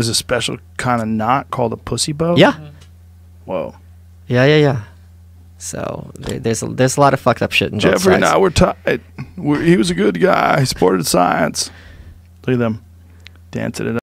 There's a special kind of knot called a pussy bow. Yeah. Mm-hmm. Whoa. Yeah, yeah, yeah. So there's a, there's a lot of fucked up shit in Jeffrey and I were tight. We're, he was a good guy. He supported science. Look at them dancing it up.